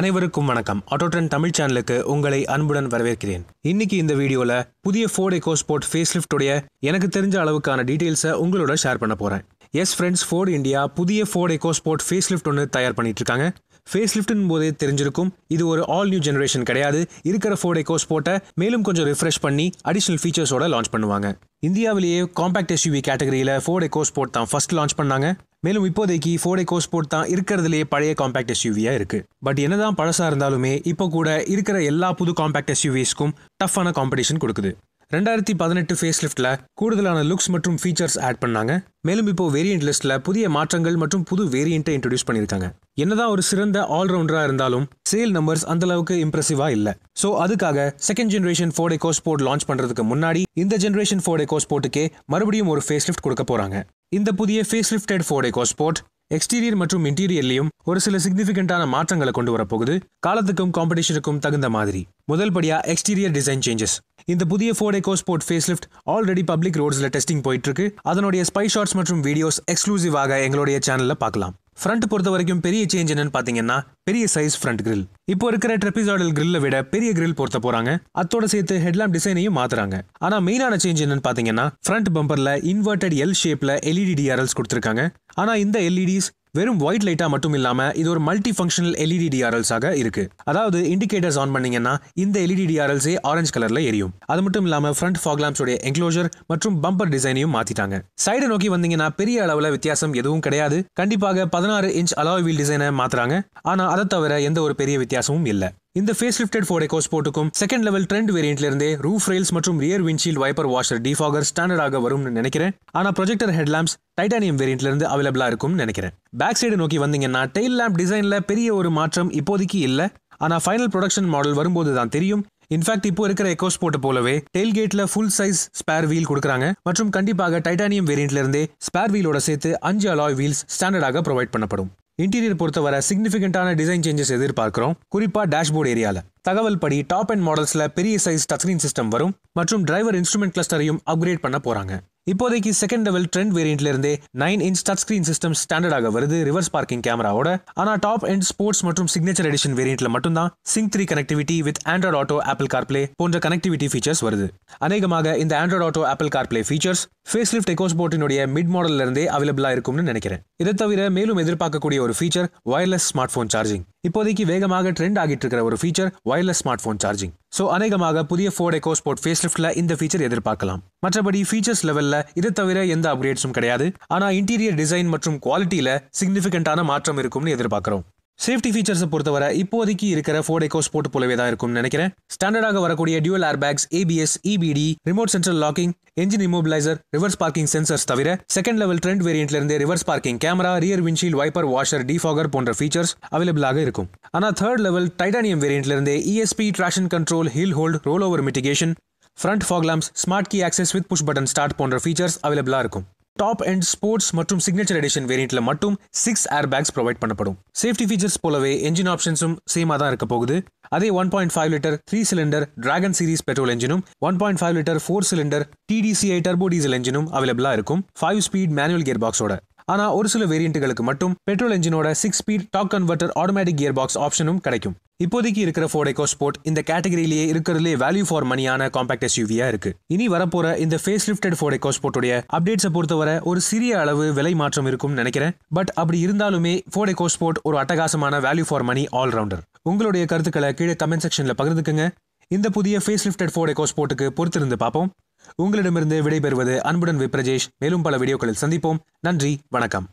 அனைவருக்கும் வணக்கம் ஆட்டோட்ரன் தமிழ் சேனலுக்கு உங்களை அன்புடன் வரவேற்கிறேன் இன்னைக்கு இந்த வீடியோவில் புதிய ஃபோர்ட் எக்கோ ஸ்போர்ட் ஃபேஸ் லிஃப்டுடைய எனக்கு தெரிஞ்ச அளவுக்கான டீட்டெயில்ஸை உங்களோட ஷேர் பண்ண போகிறேன் எஸ் ஃப்ரெண்ட்ஸ் ஃபோர்ட் இந்தியா புதிய Ford EcoSport facelift ஒன்று தயார் பண்ணிட்டு இருக்காங்க ஃபேஸ் லிஃப்ட்டின் போதே தெரிஞ்சிருக்கும் இது ஒரு ஆல் நியூ ஜென்ரேஷன் கிடையாது இருக்கிற ஃபோர்ட் எக்கோ ஸ்போர்ட்டை மேலும் கொஞ்சம் ரிஃப்ரெஷ் பண்ணி அடிஷனல் ஃபீச்சர்ஸோட லான்ச் பண்ணுவாங்க இந்தியாவிலேயே காம்பாக்ட் எஸ்யூவி கேட்டகரியில் ஃபோர்ட் எக்கோ ஸ்போர்ட் தான் ஃபர்ஸ்ட் லான்ச் பண்ணாங்க மேலும் இப்போதைக்கு ஃபோர்டே ஸ்போர்ட் தான் இருக்கிறதுலே பழைய காம்பாக்ட் எஸ்யூவியாக இருக்குது பட் என்னதான் பழசாக இருந்தாலுமே இப்போ கூட இருக்கிற எல்லா புது காம்பாக்ட் எஸ்யூவிஸ்க்கும் டஃப்பான காம்படிஷன் கொடுக்குது ரெண்டாயிரத்தி பதினெட்டு ஃபேஸ் லிஃப்டில் கூடுதலான லுக்ஸ் மற்றும் ஃபீச்சர்ஸ் ஆட் பண்ணாங்க மேலும் இப்போ வேரியன்ட் லிஸ்ட்டில் புதிய மாற்றங்கள் மற்றும் புது வேரியண்ட்டை இன்ட்ரடியூஸ் பண்ணியிருக்காங்க என்னதான் ஒரு சிறந்த ஆல்ரவுண்டராக இருந்தாலும் சேல் நம்பர்ஸ் அந்த அளவுக்கு இம்ப்ரெசிவாக இல்லை ஸோ அதுக்காக செகண்ட் ஜென்ரேஷன் ஃபோர்டே எக்கோ ஸ்போர்ட் லான்ச் பண்ணுறதுக்கு முன்னாடி இந்த ஜென்ரேஷன் ஃபோர்டே எக்கோ ஸ்போர்ட்டுக்கே மறுபடியும் ஒரு ஃபேஸ் லிஃப்ட் கொடுக்க போகிறாங்க இந்த புதிய facelifted Ford EcoSport exterior மற்றும் இன்டீரியர்லையும் ஒரு சில சிக்னிஃபிகண்டான மாற்றங்களை கொண்டு வரப்போகுது காலத்துக்கும் காம்படிஷனுக்கும் தகுந்த மாதிரி முதல் எக்ஸ்டீரியர் டிசைன் சேஞ்சஸ் இந்த புதிய Ford EcoSport facelift already public ரோட்ஸ்ல டெஸ்டிங் போயிட்டு இருக்கு அதனுடைய ஸ்பை ஷார்ட்ஸ் மற்றும் வீடியோஸ் எக்ஸ்க்ளூசிவாக எங்களுடைய சேனல்ல பார்க்கலாம் ஃப்ரண்ட் பொறுத்த வரைக்கும் பெரிய சேஞ்ச் என்னன்னு பார்த்தீங்கன்னா பெரிய சைஸ் ஃப்ரண்ட் கிரில் இப்போ இருக்கிற ட்ரெபிசாடல் கிரில்ல விட பெரிய கிரில் பொருத்த போறாங்க அத்தோட சேர்த்து ஹெட்லாம் டிசைனையும் மாத்துறாங்க ஆனா மெயினான சேஞ்ச் என்னன்னு பாத்தீங்கன்னா ஃப்ரண்ட் பம்பர்ல இன்வெர்டட் எல் ஷேப்ல எல்இடி டிஆர்எல்ஸ் கொடுத்துருக்காங்க ஆனா இந்த எல்இடிஸ் வெறும் ஒயிட் லைட்டாக மட்டும் இல்லாமல் இது ஒரு மல்டி ஃபங்க்ஷனல் எல்இடி ஆக இருக்கு அதாவது இண்டிகேட்டர்ஸ் ஆன் பண்ணீங்கன்னா இந்த எல்இடி டிஆர்எல்ஸே ஆரஞ்சு கலரில் எரியும் அது மட்டும் இல்லாமல் ஃப்ரண்ட் ஃபாக்லாம்ஸோடைய என்க்ளோஜர் மற்றும் பம்பர் டிசைனையும் மாற்றிட்டாங்க சைடு நோக்கி வந்தீங்கன்னா பெரிய அளவில் வித்தியாசம் எதுவும் கிடையாது கண்டிப்பாக பதினாறு இன்ச் அலாய் வீல் டிசைனை மாற்றுறாங்க ஆனால் அதை தவிர எந்த ஒரு பெரிய வித்தியாசமும் இல்லை இந்த ஃபேஸ் லிஃப்டட் ஃபோர் எக்கோஸ் போட்டுக்கும் செகண்ட் லெவல் ட்ரெண்ட் வேரியன்ட்ல இருந்தே ரூஃப் ரெயில்ஸ் மற்றும் rear windshield wiper washer defogger ஸ்டாண்டர்டாக வரும்னு நினைக்கிறேன் ஆனா ப்ரொஜெக்டர் ஹெட்லாம்ப்ஸ் டைட்டானியம் வேரியன்ட்ல இருந்து அவைலபிளா இருக்கும்னு நினைக்கிறேன் பேக் சைடு நோக்கி வந்தீங்கன்னா டெய்ல் லேம்ப் டிசைன்ல பெரிய ஒரு மாற்றம் இப்போதைக்கு இல்ல ஆனா ஃபைனல் ப்ரொடக்ஷன் மாடல் வரும்போது தான் தெரியும் இன்ஃபேக்ட் இப்போ இருக்கிற எக்கோஸ் போட்டு போலவே டெயில் கேட்ல ஃபுல் சைஸ் ஸ்பேர் வீல் கொடுக்குறாங்க மற்றும் கண்டிப்பாக டைட்டானியம் வேரியன்ட்ல இருந்தே ஸ்பேர் வீலோட சேர்த்து அஞ்சு அலாய் வீல்ஸ் ஸ்டாண்டர்டாக ப்ரொவைட் பண்ணப்படும் இன்டீரியர் பொறுத்தவரை சிக்னிஃபிகண்டான டிசைன் சேஞ்சஸ் எதிர்பார்க்கிறோம் குறிப்பாக டேஷ்போர்ட் ஏரியாவில் தகவல் படி டாப் அண்ட் மாடல்ஸில் பெரிய சைஸ் டச்ஸ்கிரீன் சிஸ்டம் வரும் மற்றும் டிரைவர் இன்ஸ்ட்ருமெண்ட் கிளஸ்டரையும் அப்கிரேட் பண்ண போகிறாங்க இப்போதைக்கு செகண்ட் லெவல் ட்ரெண்ட் வேரியன்ட்ல இருந்தே nine inch touch screen system ஸ்டாண்டர்டாக வருது ரிவர்ஸ் பார்க்கிங் கேமராவோட ஆனா டாப் அண்ட் ஸ்போர்ட்ஸ் மற்றும் சிக்னேச்சர் எடிஷன் மட்டும் மட்டும்தான் sync three connectivity with Android Auto Apple CarPlay போன்ற கனெக்டிவிட்டி ஃபீச்சர்ஸ் வருது அநேகமாக இந்த Android Auto Apple CarPlay features facelift எக்கோஸ்போர்ட்டினுடைய மிட் மாடல்ல இருந்தே அவைலபிளா இருக்கும்னு நினைக்கிறேன் இதை தவிர மேலும் எதிர்பார்க்கக்கூடிய ஒரு feature wireless smartphone charging இப்போதைக்கு வேகமாக ட்ரெண்ட் ஆகிட்டு இருக்கிற ஒரு feature wireless smartphone charging so அநேகமாக புதிய ஃபோர்ட் எக்கோ ஸ்போர்ட் ஃபேஸ் லிஃப்ட்ல இந்த ஃபீச்சர் எதிர்பார்க்கலாம் மற்றபடி ஃபீச்சர்ஸ் லெவல்ல இதை தவிர எந்த அப்டேட்ஸும் கிடையாது ஆனால் இன்டீரியர் டிசைன் மற்றும் குவாலிட்டியில சிக்னிஃபிகண்டான மாற்றம் இருக்கும்னு எதிர்பார்க்கிறோம் சேஃப்டி ஃபீச்சர்ஸை பொறுத்தவரை இப்போதைக்கு இருக்கிற ஃபோர்ட் எக்கோ ஸ்போர்ட் போலவே தான் இருக்கும் நினைக்கிறேன் ஸ்டாண்டர்டாக வரக்கூடிய dual bags ABS EBD remote central locking engine immobiliser reverse parking sensors தவிர செகண்ட் லெவல் ட்ரெண்ட் வேரியண்ட்ல இருந்து reverse parking camera rear windshield wiper washer defogger போன்ற ஃபீச்சர்ஸ் அவைலபிளாக இருக்கும் ஆனால் தேர்ட் லெவல் டைட்டானியம் வேரியண்ட்ல இருந்து ESP traction control hill hold roll over mitigation front foglamps smart key access with push button start போன்ற features அவைலபிளாக இருக்கும் டாப் அண்ட் ஸ்போர்ட்ஸ் மற்றும் சிக்னேச்சர் எடிஷன் வேரியண்ட்ல மட்டும் சிக்ஸ் ஏர் பேக்ஸ் ப்ரொவைட் பண்ணப்படும் சேஃப்டி ஃபீச்சர்ஸ் போலவே என்ஜின் ஆப்ஷன்ஸும் சேமா தான் இருக்க போகுது அதே one point five litre three cylinder Dragon series petrol என்ஜினும் one point five litre four cylinder TDCi turbo diesel என்ஜினும் அவைலபிளா இருக்கும் ஃபைவ் ஸ்பீட் மேனுவல் கியர் பாக்ஸோட ஆனா ஒரு சில வேரியண்ட்டுகளுக்கு மட்டும் பெட்ரோல் என்ஜினோட six speed torque converter automatic gearbox ஆப்ஷனும் கிடைக்கும் இப்போதைக்கு இருக்கிற ஃபோர்ட் ஸ்போர்ட் இந்த கேட்டகரியிலேயே இருக்கிறதுலே வேல்யூ ஃபார் மணியான காம்பாக்ட் எஸ்யூவியா இருக்கு இனி வரப்போற இந்த ஃபேஸ் லிஃப்டட் ஃபோர்ட் ஸ்போர்ட்டுடைய அப்டேட்ஸை பொறுத்தவரை ஒரு சிறிய அளவு விலை மாற்றம் இருக்கும் நினைக்கிறேன் பட் அப்படி இருந்தாலுமே ஃபோர்ட் ஸ்போர்ட் ஒரு அட்டகாசமான வேல்யூ ஃபார் மணி ஆல்ரவுண்டர் உங்களுடைய கருத்துக்களை கீழே கமெண்ட் செக்ஷனில் பகிர்ந்துக்குங்க இந்த புதிய ஃபேஸ் லிஃப்டட் ஃபோர்ட் ஸ்போர்ட்டுக்கு பொறுத்திருந்து பார்ப்போம் உங்களிடமிருந்து விடைபெறுவது அன்புடன் விப்ரஜேஷ் மேலும் பல வீடியோக்களில் சந்திப்போம் நன்றி வணக்கம்